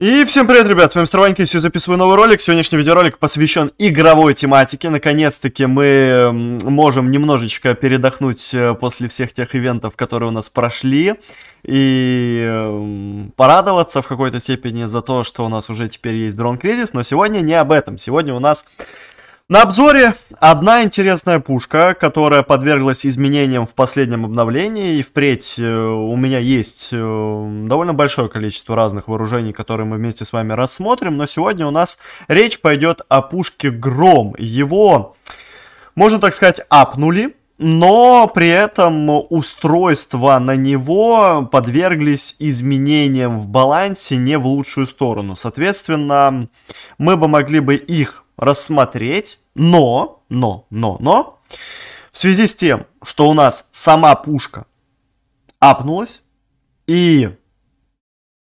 И всем привет, ребят, с вами Старванька, я записываю новый ролик. Сегодняшний видеоролик посвящен игровой тематике. Наконец-таки мы можем немножечко передохнуть э, после всех тех ивентов, которые у нас прошли. И порадоваться в какой-то степени за то, что у нас уже теперь есть дрон кризис. Но сегодня не об этом. Сегодня у нас на обзоре одна интересная пушка, которая подверглась изменениям в последнем обновлении, и впредь э, у меня есть э, довольно большое количество разных вооружений, которые мы вместе с вами рассмотрим, но сегодня у нас речь пойдет о пушке Гром. Его, можно так сказать, апнули, но при этом устройства на него подверглись изменениям в балансе не в лучшую сторону. Соответственно, мы бы могли бы их рассмотреть, но, но, но, но, в связи с тем, что у нас сама пушка апнулась и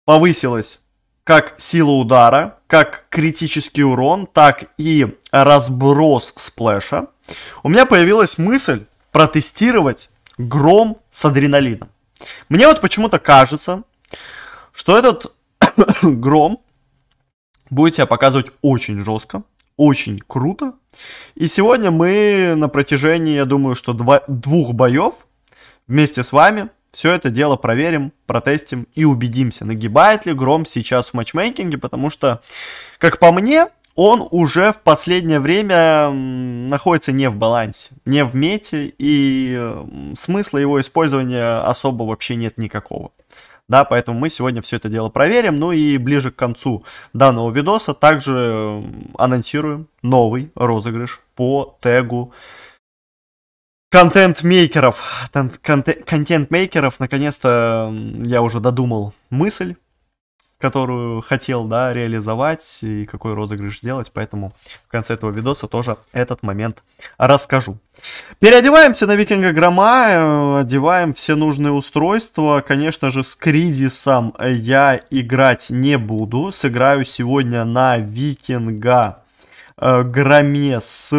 повысилась как сила удара, как критический урон, так и разброс сплэша, у меня появилась мысль протестировать гром с адреналином. Мне вот почему-то кажется, что этот гром будет себя показывать очень жестко, очень круто. И сегодня мы на протяжении, я думаю, что два, двух боев вместе с вами все это дело проверим, протестим и убедимся, нагибает ли Гром сейчас в матчмейкинге, потому что, как по мне, он уже в последнее время находится не в балансе, не в мете, и смысла его использования особо вообще нет никакого да, поэтому мы сегодня все это дело проверим, ну и ближе к концу данного видоса также анонсируем новый розыгрыш по тегу контент-мейкеров. Контент-мейкеров, наконец-то я уже додумал мысль, которую хотел, да, реализовать и какой розыгрыш сделать, поэтому в конце этого видоса тоже этот момент расскажу. Переодеваемся на Викинга Грома, э, одеваем все нужные устройства. Конечно же, с Кризисом я играть не буду. Сыграю сегодня на Викинга э, Громе с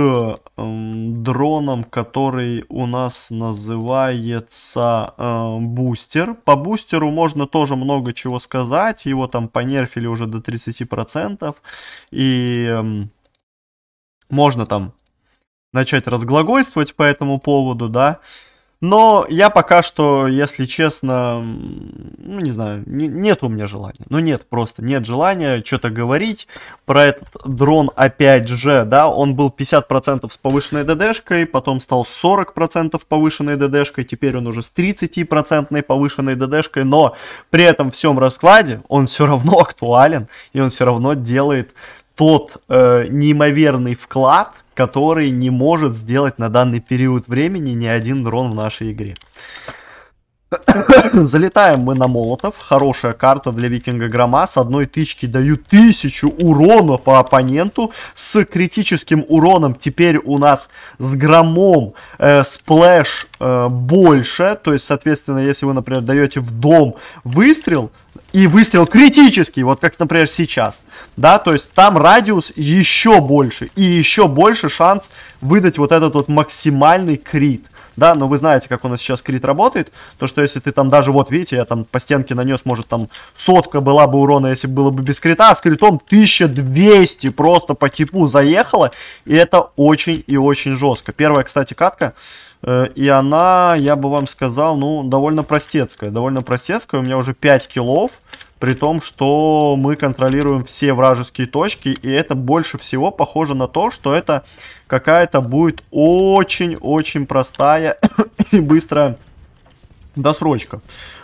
Эм, дроном, который у нас называется э, бустер. По бустеру можно тоже много чего сказать. Его там понерфили уже до 30%. И э, можно там начать разглагольствовать по этому поводу, да. Э, но я пока что, если честно, ну не знаю, не, нет у меня желания. Ну нет, просто нет желания что-то говорить про этот дрон опять же, да, он был 50% с повышенной ДДшкой, потом стал 40% повышенной ДДшкой, теперь он уже с 30% повышенной ДДшкой, но при этом всем раскладе он все равно актуален, и он все равно делает тот э, неимоверный вклад, который не может сделать на данный период времени ни один дрон в нашей игре. Залетаем мы на молотов. Хорошая карта для викинга грома. С одной тычки дают тысячу урона по оппоненту. С критическим уроном теперь у нас с громом э, сплэш э, больше. То есть, соответственно, если вы, например, даете в дом выстрел, и выстрел критический, вот как, например, сейчас, да, то есть там радиус еще больше, и еще больше шанс выдать вот этот вот максимальный крит, да, но вы знаете, как у нас сейчас крит работает, то что если ты там даже, вот видите, я там по стенке нанес, может там сотка была бы урона, если было бы без крита, а с критом 1200 просто по типу заехало, и это очень и очень жестко. Первая, кстати, катка, Э, и она, я бы вам сказал, ну, довольно простецкая. Довольно простецкая. У меня уже 5 киллов. При том, что мы контролируем все вражеские точки. И это больше всего похоже на то, что это какая-то будет очень-очень простая и быстрая досрочка.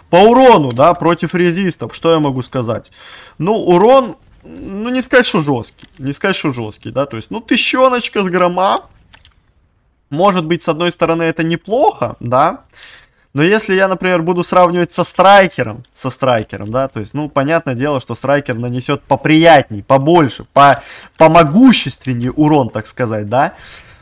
По урону, да, против резистов, что я могу сказать? Ну, урон ну, не сказать, что жесткий. Не сказать, что жесткий, да. То есть, ну, тыщеночка с грома может быть, с одной стороны, это неплохо, да, но если я, например, буду сравнивать со страйкером, со страйкером, да, то есть, ну, понятное дело, что страйкер нанесет поприятней, побольше, по, помогущественнее урон, так сказать, да,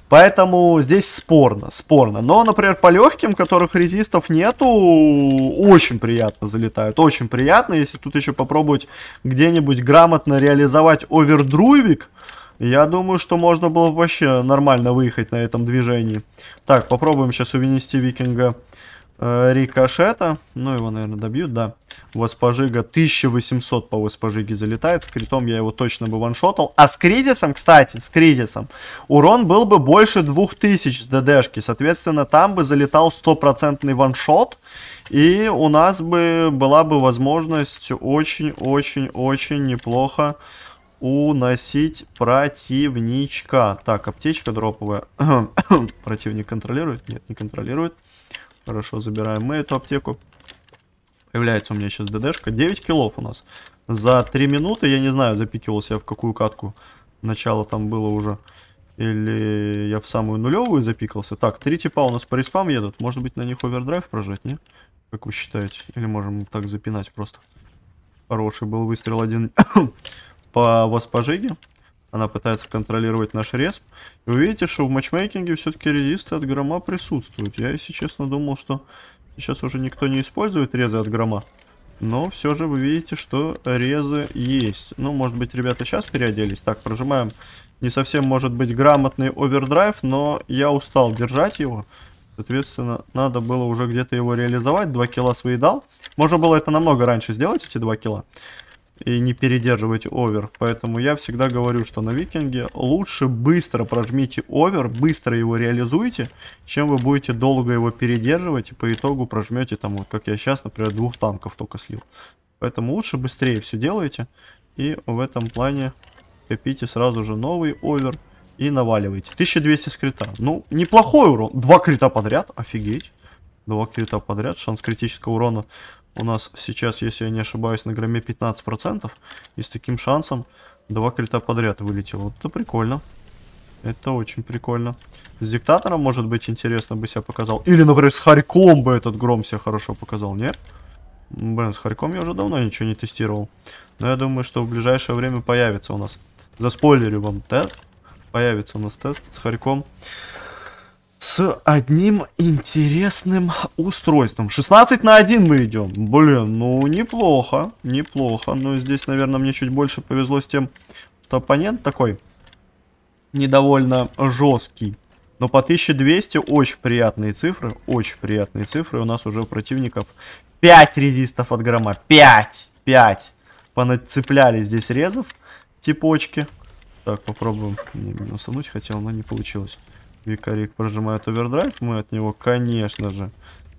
Поэтому здесь спорно, спорно. Но, например, по легким, которых резистов нету, очень приятно залетают. Очень приятно, если тут еще попробовать где-нибудь грамотно реализовать овердруйвик. Я думаю, что можно было вообще нормально выехать на этом движении. Так, попробуем сейчас увести викинга э, рикошета. Ну, его, наверное, добьют, да. Воспожига 1800 по воспожиге залетает. С критом я его точно бы ваншотал. А с кризисом, кстати, с кризисом, урон был бы больше 2000 с ДДшки. Соответственно, там бы залетал стопроцентный ваншот. И у нас бы была бы возможность очень-очень-очень неплохо уносить противничка. Так, аптечка дроповая. Противник контролирует? Нет, не контролирует. Хорошо, забираем мы эту аптеку. Появляется у меня сейчас ДДшка. 9 килов у нас. За 3 минуты, я не знаю, запикивался я в какую катку. Начало там было уже. Или я в самую нулевую запикался. Так, три типа у нас по респам едут. Может быть, на них овердрайв прожать, не? Как вы считаете? Или можем так запинать просто? Хороший был выстрел один по воспожиге Она пытается контролировать наш респ. И вы видите, что в матчмейкинге все-таки резисты от грома присутствуют. Я, если честно, думал, что сейчас уже никто не использует резы от грома. Но все же вы видите, что резы есть. Ну, может быть, ребята сейчас переоделись. Так, прожимаем. Не совсем, может быть, грамотный овердрайв, но я устал держать его. Соответственно, надо было уже где-то его реализовать. Два кило свои дал. Можно было это намного раньше сделать, эти два кило и не передерживайте овер. Поэтому я всегда говорю, что на викинге лучше быстро прожмите овер, быстро его реализуйте, чем вы будете долго его передерживать и по итогу прожмете там, вот как я сейчас, например, двух танков только слил. Поэтому лучше быстрее все делайте и в этом плане копите сразу же новый овер и наваливайте 1200 скрита. Ну, неплохой урон. Два крита подряд, офигеть. Два крита подряд, шанс критического урона у нас сейчас, если я не ошибаюсь, на громе 15%. И с таким шансом два крита подряд вылетело. Вот это прикольно. Это очень прикольно. С диктатором, может быть, интересно бы себя показал. Или, например, с Харьком бы этот гром себя хорошо показал, Нет, Блин, с Харьком я уже давно ничего не тестировал. Но я думаю, что в ближайшее время появится у нас. Заспойлерю вам, тест Появится у нас тест с Харьком с одним интересным устройством. 16 на 1 мы идем. Блин, ну неплохо, неплохо. Но здесь, наверное, мне чуть больше повезло с тем, что оппонент такой недовольно жесткий. Но по 1200 очень приятные цифры, очень приятные цифры. У нас уже у противников 5 резистов от грамма. 5! 5! Понацепляли здесь резов типочки. Так, попробуем. Не, минусануть хотел, но не получилось. Викарик прожимает овердрайв, мы от него, конечно же,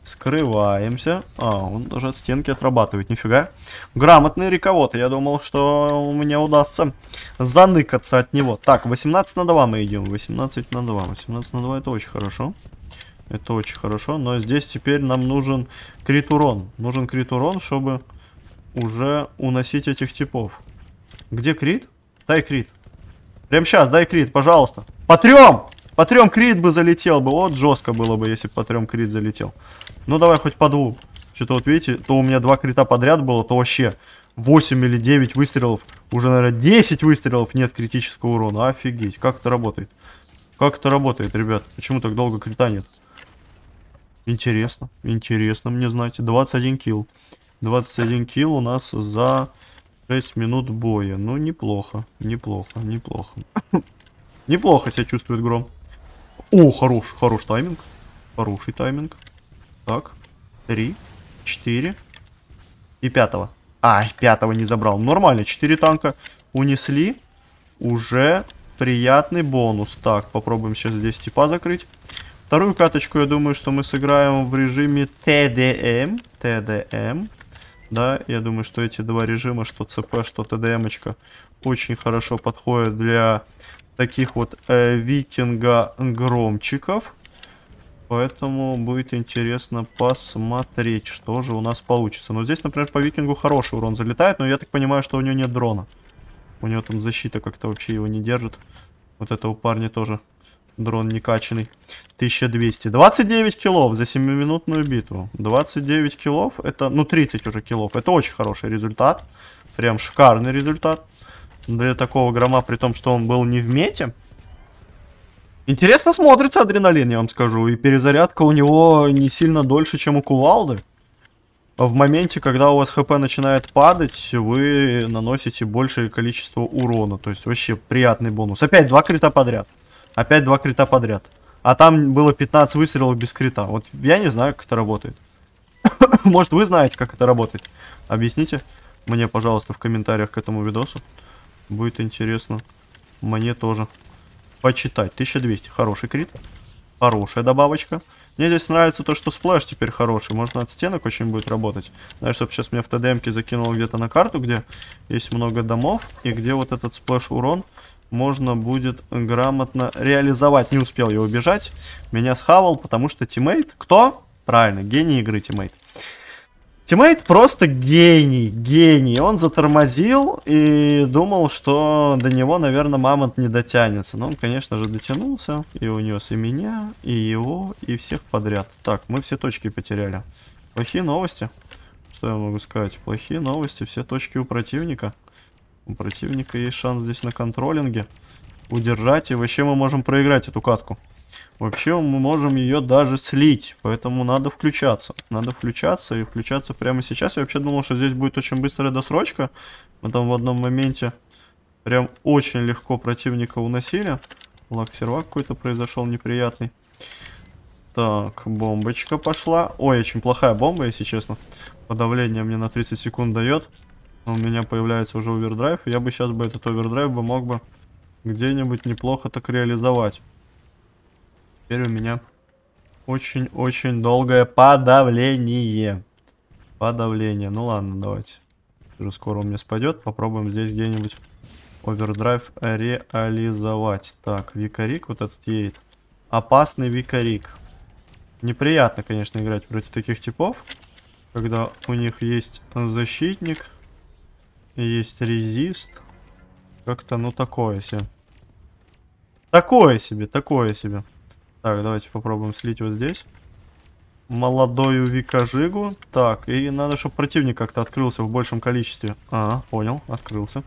скрываемся. А, он даже от стенки отрабатывает, нифига. Грамотный рековод, я думал, что у меня удастся заныкаться от него. Так, 18 на 2 мы идем, 18 на 2. 18 на 2 это очень хорошо. Это очень хорошо, но здесь теперь нам нужен крит урон. Нужен крит урон, чтобы уже уносить этих типов. Где крит? Дай крит. Прям сейчас, дай крит, пожалуйста. По трем! По трем крит бы залетел бы. Вот жестко было бы, если по трем крит залетел. Ну, давай хоть по двум. Что-то вот видите, то у меня два крита подряд было, то вообще 8 или 9 выстрелов. Уже, наверное, 10 выстрелов нет критического урона. Офигеть, как это работает? Как это работает, ребят? Почему так долго крита нет? Интересно, интересно мне знать. 21 килл. 21 килл у нас за 6 минут боя. Ну, неплохо, неплохо, неплохо. Неплохо себя чувствует Гром. О, хорош, хороший тайминг. Хороший тайминг. Так, три, четыре и пятого. Ай, пятого не забрал. Нормально, четыре танка унесли. Уже приятный бонус. Так, попробуем сейчас здесь типа закрыть. Вторую каточку, я думаю, что мы сыграем в режиме ТДМ. ТДМ. Да, я думаю, что эти два режима, что ЦП, что ТДМочка, очень хорошо подходят для таких вот э, викинга-громчиков. Поэтому будет интересно посмотреть, что же у нас получится. Но здесь, например, по викингу хороший урон залетает, но я так понимаю, что у него нет дрона. У него там защита как-то вообще его не держит. Вот этого парня тоже дрон не качанный. 1200. 29 килов за 7-минутную битву. 29 килов, это, ну 30 уже килов. Это очень хороший результат. Прям шикарный результат для такого грома, при том, что он был не в мете. Интересно смотрится адреналин, я вам скажу. И перезарядка у него не сильно дольше, чем у кувалды. В моменте, когда у вас хп начинает падать, вы наносите большее количество урона. То есть вообще приятный бонус. Опять два крита подряд. Опять два крита подряд. А там было 15 выстрелов без крита. Вот я не знаю, как это работает. Может, вы знаете, как это работает. Объясните мне, пожалуйста, в комментариях к этому видосу. Будет интересно. Мне тоже. Почитать. 1200. Хороший крит. Хорошая добавочка. Мне здесь нравится то, что сплэш теперь хороший. Можно от стенок очень будет работать. Знаешь, чтобы сейчас меня в ТДМке закинуло где-то на карту, где есть много домов. И где вот этот сплэш урон можно будет грамотно реализовать. Не успел я убежать. Меня схавал, потому что тиммейт... Кто? Правильно, гений игры тиммейт. Тиммейт просто гений, гений. Он затормозил и думал, что до него, наверное, мамонт не дотянется. Но он, конечно же, дотянулся и унес и меня, и его, и всех подряд. Так, мы все точки потеряли. Плохие новости. Что я могу сказать? Плохие новости. Все точки у противника. У противника есть шанс здесь на контролинге. Удержать. И вообще мы можем проиграть эту катку. Вообще мы можем ее даже слить, поэтому надо включаться. Надо включаться и включаться прямо сейчас. Я вообще думал, что здесь будет очень быстрая досрочка. Мы там в одном моменте прям очень легко противника уносили. Лаксервак какой-то произошел неприятный. Так, бомбочка пошла. Ой, очень плохая бомба, если честно. Подавление мне на 30 секунд дает. У меня появляется уже овердрайв. Я бы сейчас бы этот овердрайв бы мог бы где-нибудь неплохо так реализовать. Теперь у меня очень-очень долгое подавление. Подавление. Ну ладно, давайте. Уже скоро у меня спадет. Попробуем здесь где-нибудь овердрайв реализовать. Так, Викарик вот этот едет. Опасный Викарик. Неприятно, конечно, играть против таких типов. Когда у них есть защитник. Есть резист. Как-то, ну, такое себе. Такое себе, такое себе. Так, давайте попробуем слить вот здесь. Молодую Викажигу. Так, и надо, чтобы противник как-то открылся в большем количестве. А, понял, открылся.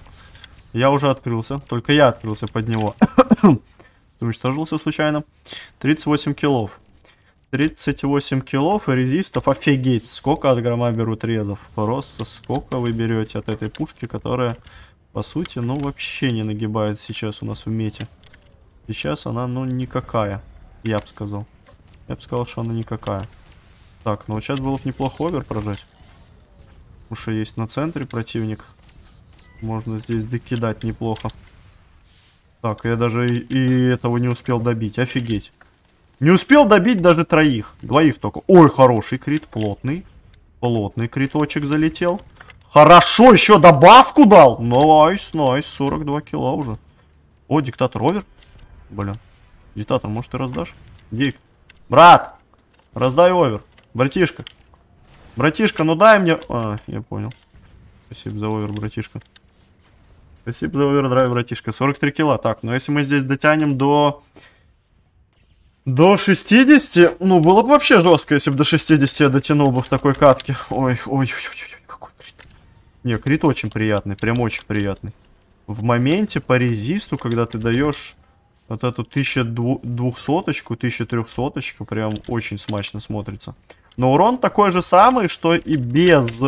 Я уже открылся, только я открылся под него. Уничтожился случайно. 38 килов. 38 килов и резистов. Офигеть, сколько от грома берут резов. Просто сколько вы берете от этой пушки, которая, по сути, ну вообще не нагибает сейчас у нас в мете. Сейчас она, ну, никакая. Я бы сказал. Я бы сказал, что она никакая. Так, ну вот сейчас было бы неплохо овер прожать. Потому что есть на центре противник. Можно здесь докидать неплохо. Так, я даже и, и этого не успел добить. Офигеть. Не успел добить даже троих. Двоих только. Ой, хороший крит, плотный. Плотный криточек залетел. Хорошо, еще добавку дал. Найс, найс, 42 кило уже. О, диктатор овер. Блин. Дитатор, может ты раздашь? Дик. Брат! Раздай овер. Братишка. Братишка, ну дай мне... А, я понял. Спасибо за овер, братишка. Спасибо за овер, драйв, братишка. 43 кило. Так, ну если мы здесь дотянем до... До 60? Ну, было бы вообще жестко, если бы до 60 я дотянул бы в такой катке. Ой, ой, ой, ой, ой, какой крит. Не, крит очень приятный, прям очень приятный. В моменте по резисту, когда ты даешь вот эту 1200-очку, 1300-очку прям очень смачно смотрится. Но урон такой же самый, что и без,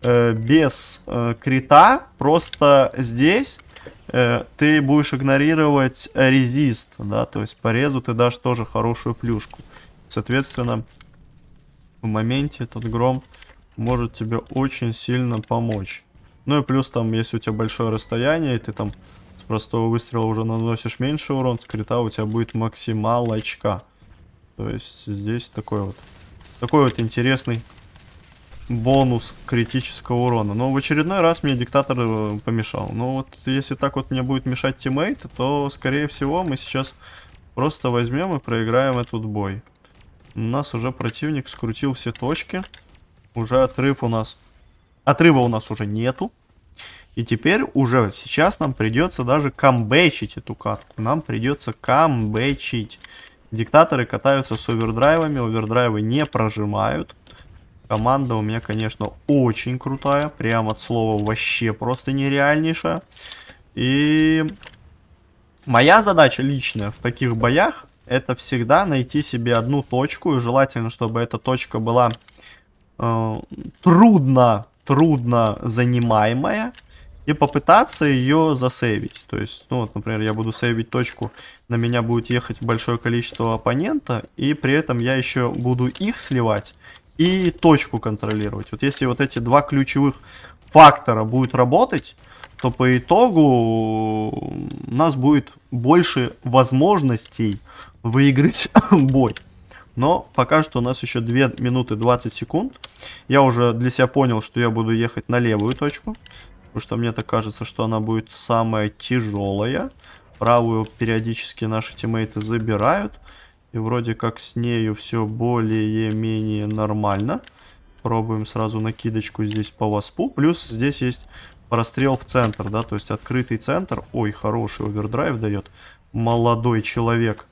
э, без э, крита. Просто здесь э, ты будешь игнорировать резист, да, то есть по резу ты дашь тоже хорошую плюшку. Соответственно, в моменте этот гром может тебе очень сильно помочь. Ну и плюс там, если у тебя большое расстояние, и ты там простого выстрела уже наносишь меньше урон, с крита у тебя будет очка То есть здесь такой вот, такой вот интересный бонус критического урона. Но в очередной раз мне диктатор э, помешал. Но вот если так вот мне будет мешать тиммейт, то скорее всего мы сейчас просто возьмем и проиграем этот бой. У нас уже противник скрутил все точки. Уже отрыв у нас... Отрыва у нас уже нету. И теперь уже сейчас нам придется даже камбэчить эту катку. Нам придется камбэчить. Диктаторы катаются с овердрайвами, овердрайвы не прожимают. Команда у меня, конечно, очень крутая. Прямо от слова вообще просто нереальнейшая. И моя задача личная в таких боях это всегда найти себе одну точку. И желательно, чтобы эта точка была э, трудно, трудно занимаемая и попытаться ее засейвить. То есть, ну вот, например, я буду сейвить точку, на меня будет ехать большое количество оппонента, и при этом я еще буду их сливать и точку контролировать. Вот если вот эти два ключевых фактора будут работать, то по итогу у нас будет больше возможностей выиграть бой. Но пока что у нас еще 2 минуты 20 секунд. Я уже для себя понял, что я буду ехать на левую точку. Потому что мне так кажется, что она будет самая тяжелая. Правую периодически наши тиммейты забирают. И вроде как с нею все более-менее нормально. Пробуем сразу накидочку здесь по воспу. Плюс здесь есть прострел в центр, да, то есть открытый центр. Ой, хороший овердрайв дает молодой человек.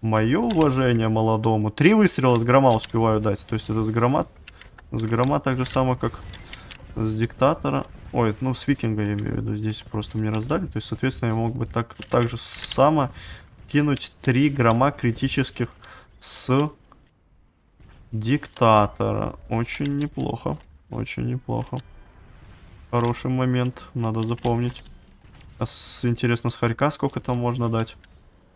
Мое уважение молодому. Три выстрела с грома успеваю дать. То есть это с грома, с грома так же само, как с диктатора. Ой, ну с викинга я имею в виду, здесь просто мне раздали. То есть, соответственно, я мог бы так, так же само кинуть 3 грамма критических с диктатора. Очень неплохо, очень неплохо. Хороший момент, надо запомнить. А с, интересно, с хорька сколько там можно дать?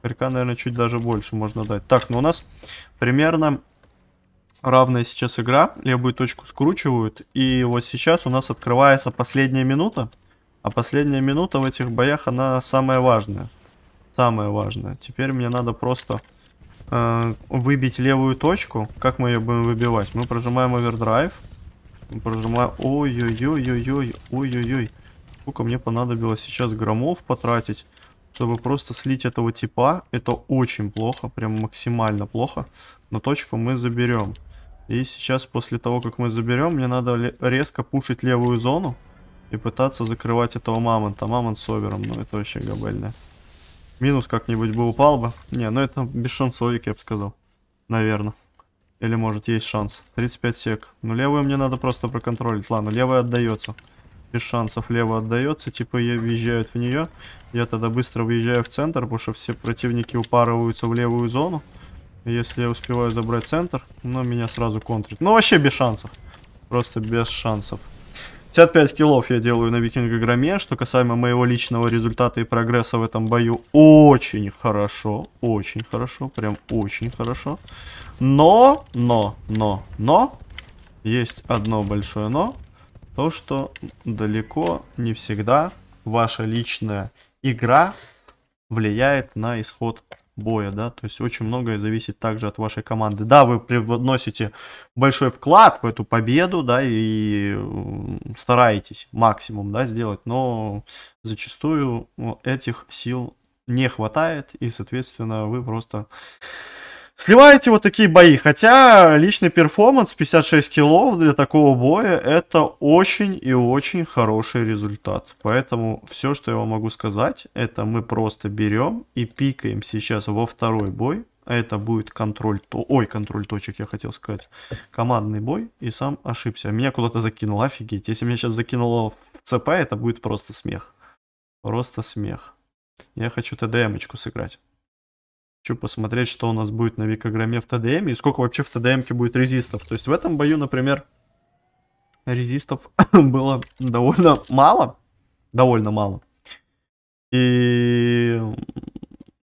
Хорька, наверное, чуть даже больше можно дать. Так, ну у нас примерно равная сейчас игра, левую точку скручивают, и вот сейчас у нас открывается последняя минута, а последняя минута в этих боях, она самая важная. Самая важная. Теперь мне надо просто э, выбить левую точку. Как мы ее будем выбивать? Мы прожимаем овердрайв. Прожимаем... Ой-ой-ой-ой-ой. Ой-ой-ой. Сколько мне понадобилось сейчас громов потратить, чтобы просто слить этого типа. Это очень плохо. Прям максимально плохо. Но точку мы заберем. И сейчас после того, как мы заберем, мне надо резко пушить левую зону и пытаться закрывать этого мамонта. Мамонт с овером, ну это вообще габельное. Минус как-нибудь бы упал бы. Не, ну это без шансовик, я бы сказал. Наверное. Или может есть шанс. 35 сек. Ну левую мне надо просто проконтролить. Ладно, левая отдается. Без шансов левая отдается. Типа я въезжают в нее. Я тогда быстро въезжаю в центр, потому что все противники упарываются в левую зону. Если я успеваю забрать центр, но меня сразу контрит. Ну, вообще без шансов. Просто без шансов. 55 килов я делаю на Викинга Громе. Что касаемо моего личного результата и прогресса в этом бою, очень хорошо. Очень хорошо. Прям очень хорошо. Но, но, но, но. Есть одно большое но. То, что далеко не всегда ваша личная игра влияет на исход боя, да, то есть очень многое зависит также от вашей команды. Да, вы привносите большой вклад в эту победу, да, и стараетесь максимум, да, сделать, но зачастую этих сил не хватает, и, соответственно, вы просто Сливаете вот такие бои, хотя личный перформанс 56 килов для такого боя это очень и очень хороший результат. Поэтому все, что я вам могу сказать, это мы просто берем и пикаем сейчас во второй бой. А это будет контроль, то... ой, контроль точек, я хотел сказать, командный бой и сам ошибся. Меня куда-то закинуло, офигеть. Если меня сейчас закинуло в ЦП, это будет просто смех. Просто смех. Я хочу ТДМочку сыграть. Хочу посмотреть, что у нас будет на Викограмме в ТДМ и сколько вообще в ТДМке будет резистов. То есть в этом бою, например, резистов было довольно мало. Довольно мало. И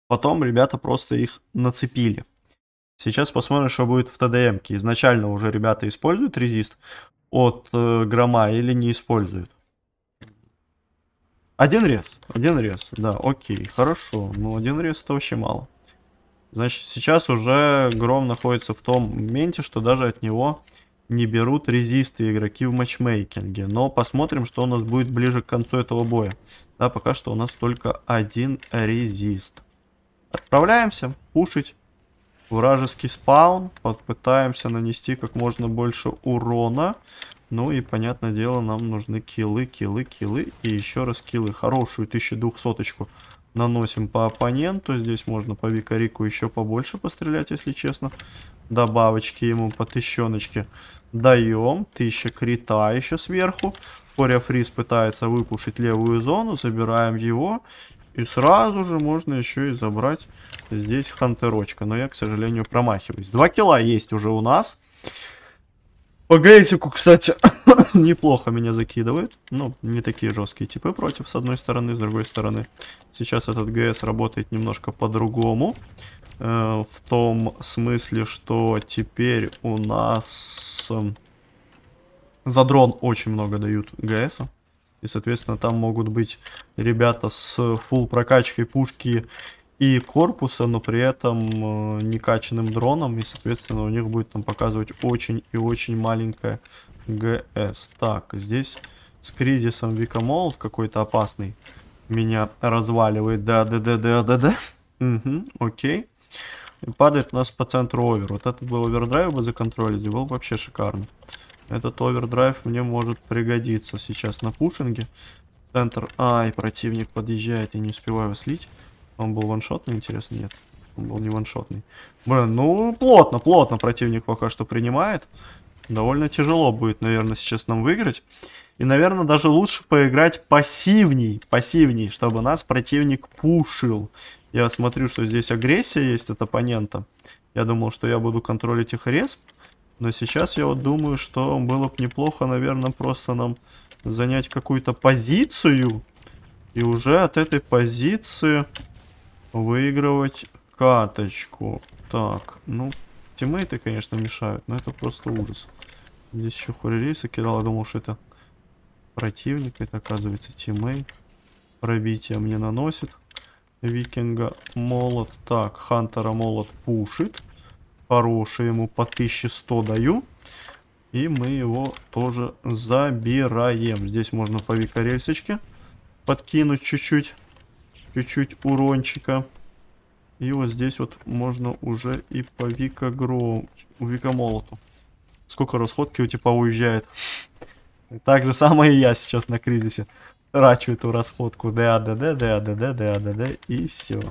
потом ребята просто их нацепили. Сейчас посмотрим, что будет в ТДМ. -ке. Изначально уже ребята используют резист от э, грома или не используют. Один рез, один рез, да, окей, хорошо. Ну, один рез это вообще мало. Значит, сейчас уже Гром находится в том моменте, что даже от него не берут резисты игроки в матчмейкинге. Но посмотрим, что у нас будет ближе к концу этого боя. Да, пока что у нас только один резист. Отправляемся пушить вражеский спаун. Попытаемся нанести как можно больше урона. Ну и, понятное дело, нам нужны килы, килы, килы И еще раз килы. Хорошую 1200-очку наносим по оппоненту. Здесь можно по Викарику еще побольше пострелять, если честно. Добавочки ему по тыщеночке даем. Тысяча крита еще сверху. Коря Фриз пытается выпушить левую зону. Забираем его. И сразу же можно еще и забрать здесь Хантерочка. Но я, к сожалению, промахиваюсь. Два килла есть уже у нас. По гейсику, кстати, неплохо меня закидывают, Ну, не такие жесткие типы против, с одной стороны, с другой стороны. Сейчас этот ГС работает немножко по-другому. Э, в том смысле, что теперь у нас э, за дрон очень много дают ГС, И, соответственно, там могут быть ребята с э, фул прокачкой пушки и корпуса, но при этом э, некачанным дроном, и, соответственно, у них будет там показывать очень и очень маленькое ГС. Так, здесь с кризисом Викомолд какой-то опасный меня разваливает. Да, да, да, да, да, да. Угу, окей. И падает у нас по центру овер. Вот этот был овердрайв бы законтролить, и был вообще шикарно. Этот овердрайв мне может пригодиться сейчас на пушинге. Центр... Ай, противник подъезжает, и не успеваю слить. Он был ваншотный, интересно? Нет. Он был не ваншотный. Блин, ну, плотно, плотно противник пока что принимает. Довольно тяжело будет, наверное, сейчас нам выиграть. И, наверное, даже лучше поиграть пассивней, пассивней, чтобы нас противник пушил. Я смотрю, что здесь агрессия есть от оппонента. Я думал, что я буду контролить их респ. Но сейчас я вот думаю, что было бы неплохо, наверное, просто нам занять какую-то позицию. И уже от этой позиции Выигрывать каточку. Так, ну, тиммейты, конечно, мешают, но это просто ужас. Здесь еще хоререйса кидал, я думал, что это противник. Это, оказывается, тиммейт. Пробитие мне наносит. Викинга молот. Так, Хантера молот пушит. Хороший ему по 1100 даю. И мы его тоже забираем. Здесь можно по викорельсочке подкинуть чуть-чуть чуть-чуть урончика. И вот здесь вот можно уже и по Вика у Вика Молоту, Сколько расходки у типа уезжает. Так же самое и я сейчас на кризисе. Трачу эту расходку. да, да, да, да, да, да, да, да, и все.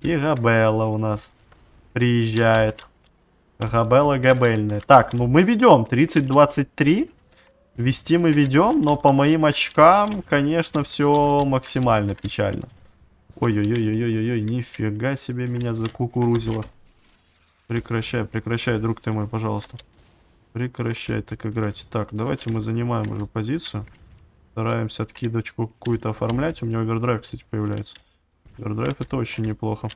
И Габелла у нас приезжает. Габелла Габельная. Так, ну мы ведем 30-23. Вести мы ведем, но по моим очкам, конечно, все максимально печально. Ой-ой-ой-ой-ой-ой, нифига себе меня закукурузило. Прекращай, прекращай, друг ты мой, пожалуйста. Прекращай так играть. Так, давайте мы занимаем уже позицию. Стараемся откидочку какую-то оформлять. У меня овердрайв, кстати, появляется. Овердрайв это очень неплохо.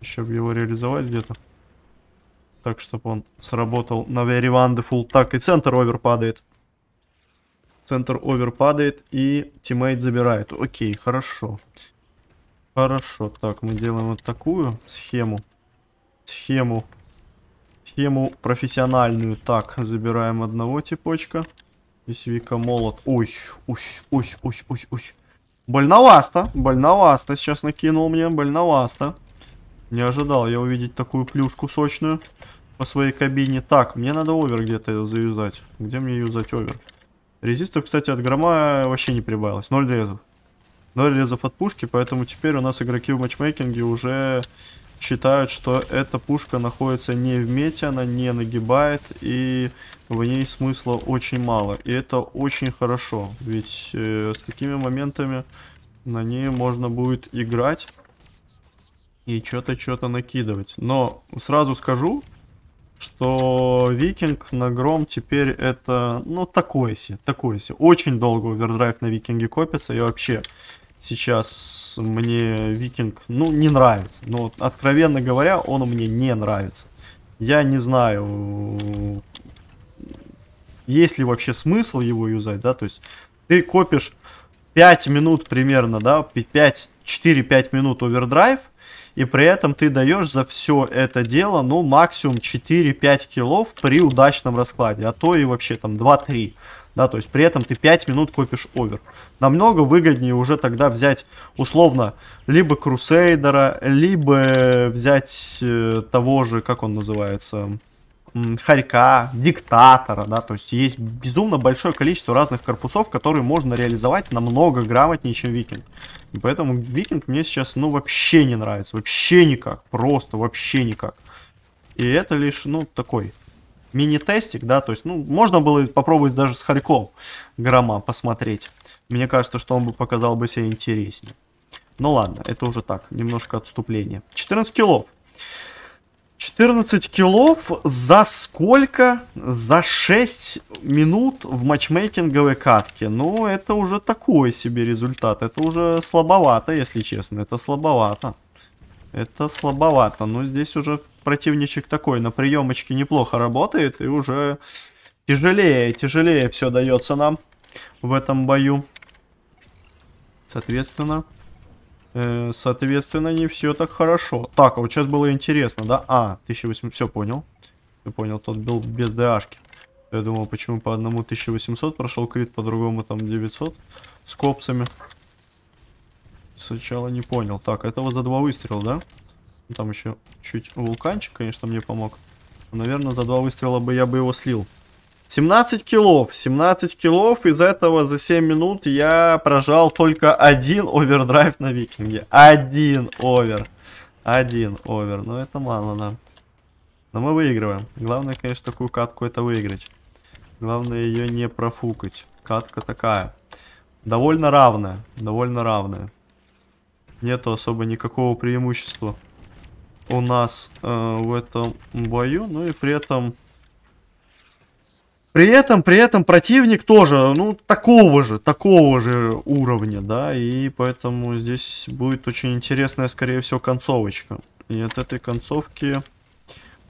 Еще бы его реализовать где-то. Так, чтобы он сработал на very wonderful. Так, и центр овер падает. Центр овер падает и тиммейт забирает. Окей, хорошо. Хорошо. Хорошо, так, мы делаем вот такую схему. Схему. Схему профессиональную. Так, забираем одного типочка. Весевика молот. Ой, ой, ой, ой, ой, ой. Больновасто, больновасто сейчас накинул мне, больновасто. Не ожидал я увидеть такую плюшку сочную по своей кабине. Так, мне надо овер где-то завязать. Где мне юзать овер? Резистов, кстати, от грома вообще не прибавилось. Ноль резов до резов от пушки, поэтому теперь у нас игроки в матчмейкинге уже считают, что эта пушка находится не в мете, она не нагибает, и в ней смысла очень мало. И это очень хорошо, ведь э, с такими моментами на ней можно будет играть и что-то, что-то накидывать. Но сразу скажу, что Викинг на Гром теперь это, ну, такое себе, такое себе. Очень долго овердрайв на Викинге копится, и вообще сейчас мне Викинг, ну, не нравится. Ну, вот, откровенно говоря, он мне не нравится. Я не знаю, есть ли вообще смысл его юзать, да, то есть ты копишь 5 минут примерно, да, 5, 4-5 минут овердрайв, и при этом ты даешь за все это дело, ну, максимум 4-5 килов при удачном раскладе, а то и вообще там 2-3. Да, то есть при этом ты 5 минут копишь овер. Намного выгоднее уже тогда взять условно либо Крусейдера, либо взять э, того же, как он называется, Харька, Диктатора, да, то есть есть безумно большое количество разных корпусов, которые можно реализовать намного грамотнее, чем Викинг. И поэтому Викинг мне сейчас, ну, вообще не нравится, вообще никак, просто вообще никак. И это лишь, ну, такой мини-тестик, да, то есть, ну, можно было попробовать даже с Харьком Грома посмотреть. Мне кажется, что он бы показал бы себя интереснее. Ну ладно, это уже так, немножко отступление. 14 килов. 14 килов за сколько? За 6 минут в матчмейкинговой катке. Ну, это уже такой себе результат. Это уже слабовато, если честно. Это слабовато. Это слабовато. Но здесь уже противничек такой на приемочке неплохо работает и уже тяжелее, тяжелее все дается нам в этом бою. Соответственно, э, соответственно, не все так хорошо. Так, а вот сейчас было интересно, да? А, 1800, все понял. Все понял, тот был без ДАшки. Я думал, почему по одному 1800 прошел крит, по-другому там 900 с копцами Сначала не понял. Так, этого за два выстрела, да? Ну, там еще чуть вулканчик, конечно, мне помог. Но, наверное, за два выстрела бы я бы его слил. 17 киллов, 17 киллов, из этого за 7 минут я прожал только один овердрайв на викинге. Один овер. Один овер, но это мало нам. Да. Но мы выигрываем. Главное, конечно, такую катку это выиграть. Главное ее не профукать. Катка такая. Довольно равная, довольно равная. Нету особо никакого преимущества у нас э, в этом бою. Ну и при этом... При этом, при этом противник тоже, ну, такого же, такого же уровня, да, и поэтому здесь будет очень интересная, скорее всего, концовочка. И от этой концовки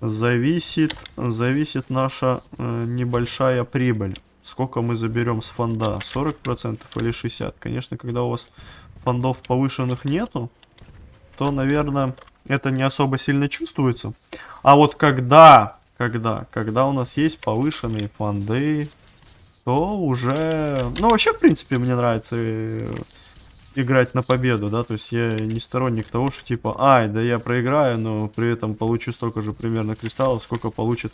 зависит, зависит наша э, небольшая прибыль. Сколько мы заберем с фонда, 40% или 60%. Конечно, когда у вас фондов повышенных нету, то, наверное, это не особо сильно чувствуется. А вот когда, когда, когда у нас есть повышенные фонды, то уже... Ну, вообще, в принципе, мне нравится э, играть на победу, да, то есть я не сторонник того, что типа, ай, да я проиграю, но при этом получу столько же примерно кристаллов, сколько получит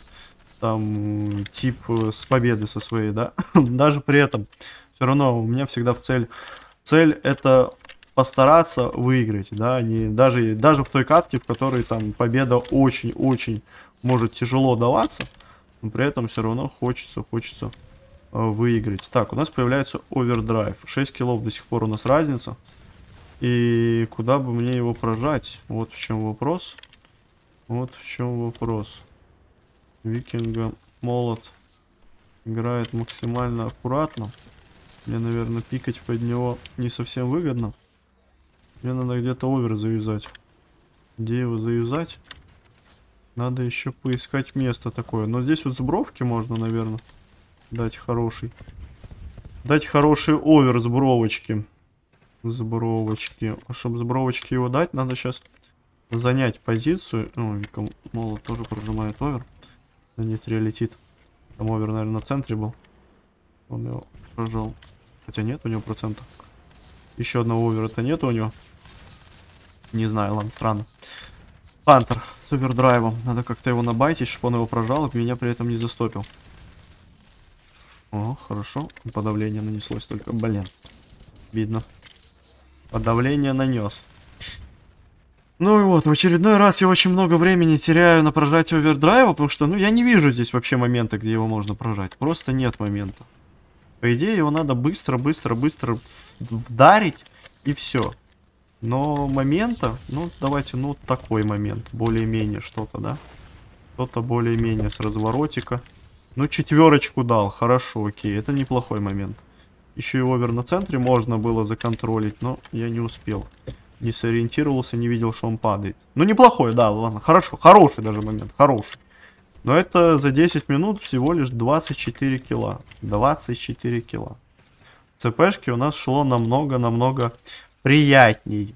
там тип э, с победы со своей, да. Даже при этом все равно у меня всегда в цель... Цель это постараться выиграть, да, не, даже, даже в той катке, в которой там победа очень-очень может тяжело даваться, но при этом все равно хочется, хочется э, выиграть. Так, у нас появляется овердрайв, 6 килов до сих пор у нас разница, и куда бы мне его прожать, вот в чем вопрос, вот в чем вопрос. Викинга молот играет максимально аккуратно, мне, наверное, пикать под него не совсем выгодно. Мне надо где-то овер завязать. Где его завязать? Надо еще поискать место такое. Но здесь вот с можно, наверное, дать хороший. Дать хороший овер с бровочки. С Чтобы с его дать, надо сейчас занять позицию. О, Вика Молот тоже прожимает овер. На нитре летит. Там овер, наверное, на центре был. Он его прожал. Хотя нет у него процента. Еще одного овера-то нет у него. Не знаю, ладно, странно. Пантер, супер драйвом. Надо как-то его набайтить, чтобы он его прожал и меня при этом не застопил. О, хорошо. Подавление нанеслось только. Блин. Видно. Подавление нанес. Ну и вот, в очередной раз я очень много времени теряю на прожатие овердрайва, потому что, ну, я не вижу здесь вообще момента, где его можно прожать. Просто нет момента. По идее, его надо быстро-быстро-быстро вдарить, и все. Но момента, ну давайте, ну такой момент, более-менее что-то, да? Что-то более-менее с разворотика. Ну четверочку дал, хорошо, окей, это неплохой момент. Еще и овер на центре можно было законтролить, но я не успел. Не сориентировался, не видел, что он падает. Ну неплохой, да, ладно, хорошо, хороший даже момент, хороший. Но это за 10 минут всего лишь 24 кило. 24 кило. ЦПшки у нас шло намного-намного приятней.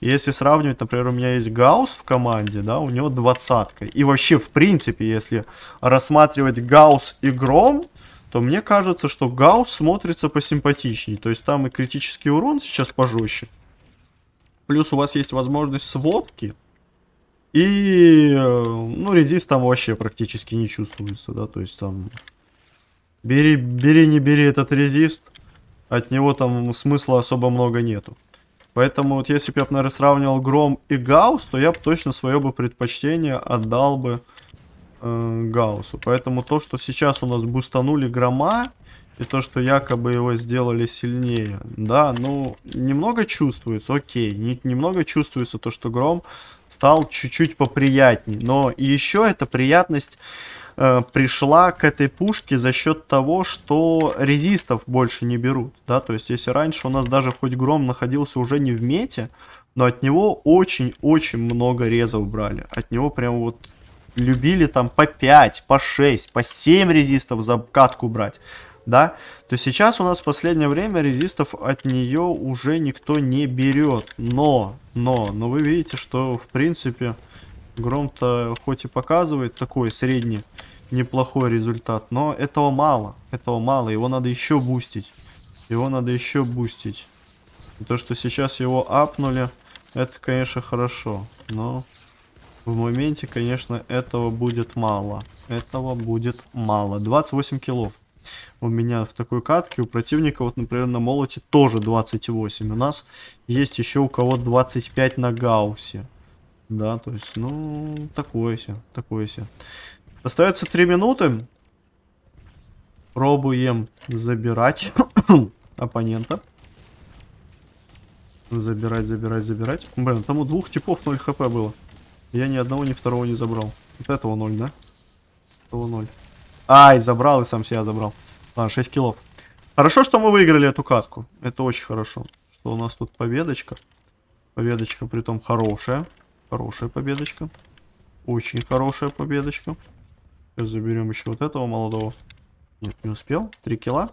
Если сравнивать, например, у меня есть Гаус в команде, да, у него двадцатка. И вообще, в принципе, если рассматривать Гаус и Гром, то мне кажется, что Гаус смотрится посимпатичнее, То есть там и критический урон сейчас пожестче. Плюс у вас есть возможность сводки. И, ну, редис там вообще практически не чувствуется, да, то есть там... Бери, бери, не бери этот резист, от него там смысла особо много нету. Поэтому вот если бы я, наверное, сравнивал Гром и Гаус, то я бы точно свое бы предпочтение отдал бы э, Гауссу. Поэтому то, что сейчас у нас бустанули Грома, и то, что якобы его сделали сильнее, да, ну, немного чувствуется, окей, не, немного чувствуется то, что Гром стал чуть-чуть поприятней. Но еще эта приятность Э, пришла к этой пушке за счет того, что резистов больше не берут, да, то есть если раньше у нас даже хоть гром находился уже не в мете, но от него очень-очень много резов брали, от него прям вот любили там по 5, по 6, по 7 резистов за катку брать, да, то сейчас у нас в последнее время резистов от нее уже никто не берет, но, но, но вы видите, что в принципе Гром-то хоть и показывает такой средний неплохой результат, но этого мало. Этого мало, его надо еще бустить. Его надо еще бустить. то, что сейчас его апнули, это, конечно, хорошо. Но в моменте, конечно, этого будет мало. Этого будет мало. 28 килов у меня в такой катке. У противника, вот, например, на молоте тоже 28. У нас есть еще у кого 25 на гаусе. Да, то есть, ну, такое все, такое все. Остается 3 минуты. Пробуем забирать оппонента. Забирать, забирать, забирать. Блин, там у двух типов 0 хп было. Я ни одного, ни второго не забрал. Вот этого 0, да? Этого 0. Ай, забрал и сам себя забрал. Ладно, 6 килов. Хорошо, что мы выиграли эту катку. Это очень хорошо. Что у нас тут победочка. Победочка, притом хорошая. Хорошая победочка. Очень хорошая победочка. Сейчас заберем еще вот этого молодого. Нет, не успел. Три килла.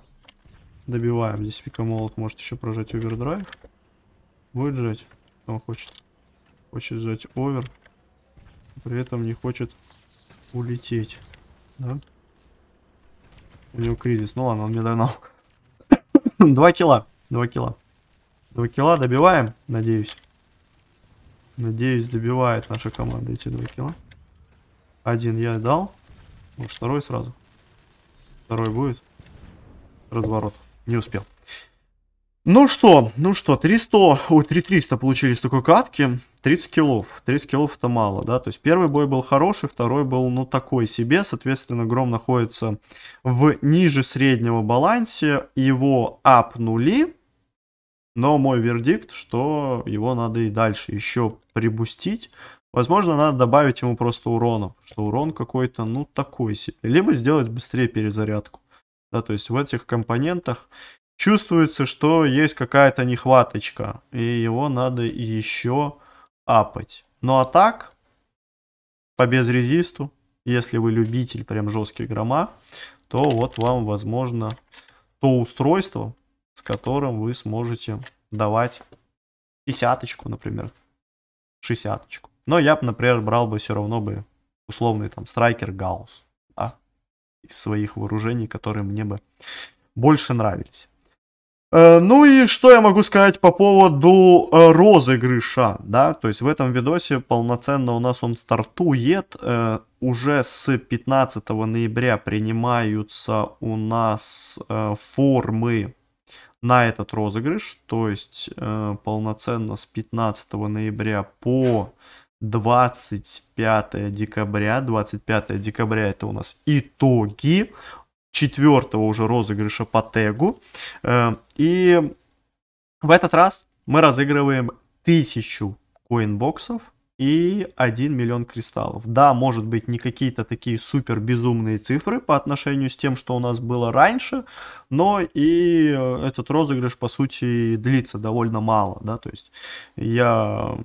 Добиваем. Здесь пикомолот может еще прожать овердрайв. Будет жать. Он хочет. Хочет жать овер. При этом не хочет улететь. Да? У него кризис. Ну ладно, он мне догнал. Два килла. Два килла. Два килла добиваем, надеюсь. Надеюсь, добивает наша команда эти два кило. Один я дал. Ну, второй сразу. Второй будет. Разворот. Не успел. Ну что, ну что, 300, ой, 3300 получили с такой катки. 30 килов. 30 килов это мало, да. То есть первый бой был хороший, второй был, ну, такой себе. Соответственно, Гром находится в ниже среднего балансе. Его апнули. Но мой вердикт, что его надо и дальше еще прибустить. Возможно, надо добавить ему просто урона, что урон какой-то, ну, такой себе. Либо сделать быстрее перезарядку. Да, то есть в этих компонентах чувствуется, что есть какая-то нехваточка, и его надо еще апать. Ну а так, по безрезисту, если вы любитель прям жестких грома, то вот вам, возможно, то устройство, с которым вы сможете давать десяточку, например, шестьдесяточку. Но я бы, например, брал бы все равно бы условный там страйкер Гаусс, да, из своих вооружений, которые мне бы больше нравились. Э, ну и что я могу сказать по поводу э, розыгрыша, да, то есть в этом видосе полноценно у нас он стартует, э, уже с 15 ноября принимаются у нас формы на этот розыгрыш, то есть э, полноценно с 15 ноября по 25 декабря. 25 декабря это у нас итоги четвертого уже розыгрыша по тегу. Э, и в этот раз мы разыгрываем тысячу коинбоксов и 1 миллион кристаллов. Да, может быть, не какие-то такие супер безумные цифры по отношению с тем, что у нас было раньше, но и э, этот розыгрыш, по сути, длится довольно мало, да, то есть я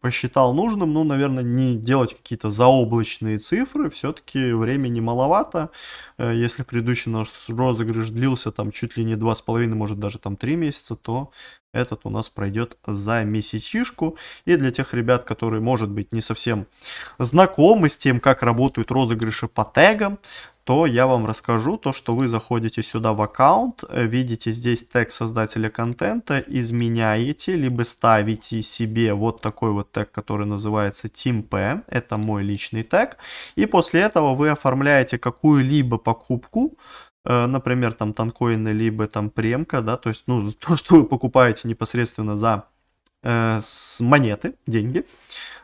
посчитал нужным, ну, наверное, не делать какие-то заоблачные цифры, все-таки времени маловато, э, если предыдущий наш розыгрыш длился там чуть ли не 2,5, может, даже там 3 месяца, то этот у нас пройдет за месячишку. И для тех ребят, которые, может быть, не совсем знакомы с тем, как работают розыгрыши по тегам, то я вам расскажу то, что вы заходите сюда в аккаунт, э, видите здесь тег создателя контента, изменяете, либо ставите себе вот такой вот тег, который называется TeamP, это мой личный тег, и после этого вы оформляете какую-либо покупку, Э, например, там танкоины, либо там премка, да, то есть, ну, то, что вы покупаете непосредственно за э, с монеты, деньги,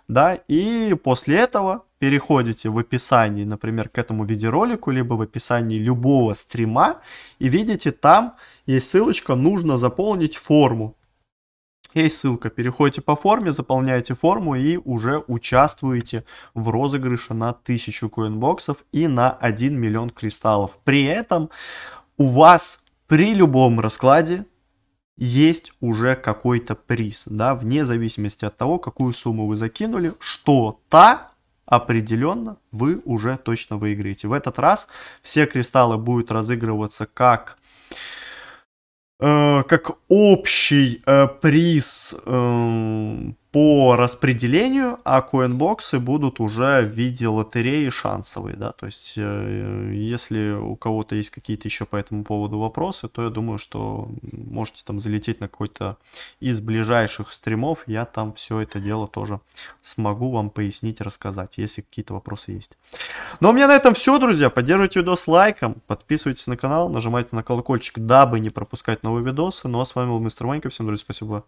да, и после этого переходите в описании, например, к этому видеоролику, либо в описании любого стрима, и видите, там есть ссылочка «Нужно заполнить форму». Есть ссылка, переходите по форме, заполняете форму и уже участвуете в розыгрыше на 1000 коинбоксов и на 1 миллион кристаллов. При этом у вас при любом раскладе есть уже какой-то приз, да, вне зависимости от того, какую сумму вы закинули, что-то определенно вы уже точно выиграете. В этот раз все кристаллы будут разыгрываться как Э, как общий э, приз эм, по распределению, а коинбоксы будут уже в виде лотереи шансовые, да, то есть э, если у кого-то есть какие-то еще по этому поводу вопросы, то я думаю, что можете там залететь на какой-то из ближайших стримов, я там все это дело тоже смогу вам пояснить, рассказать, если какие-то вопросы есть. Ну а у меня на этом все, друзья, поддерживайте видос лайком, подписывайтесь на канал, нажимайте на колокольчик, дабы не пропускать новые видосы, ну а с вами был Мистер Ванька, всем, друзья, спасибо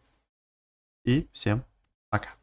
и всем Пока.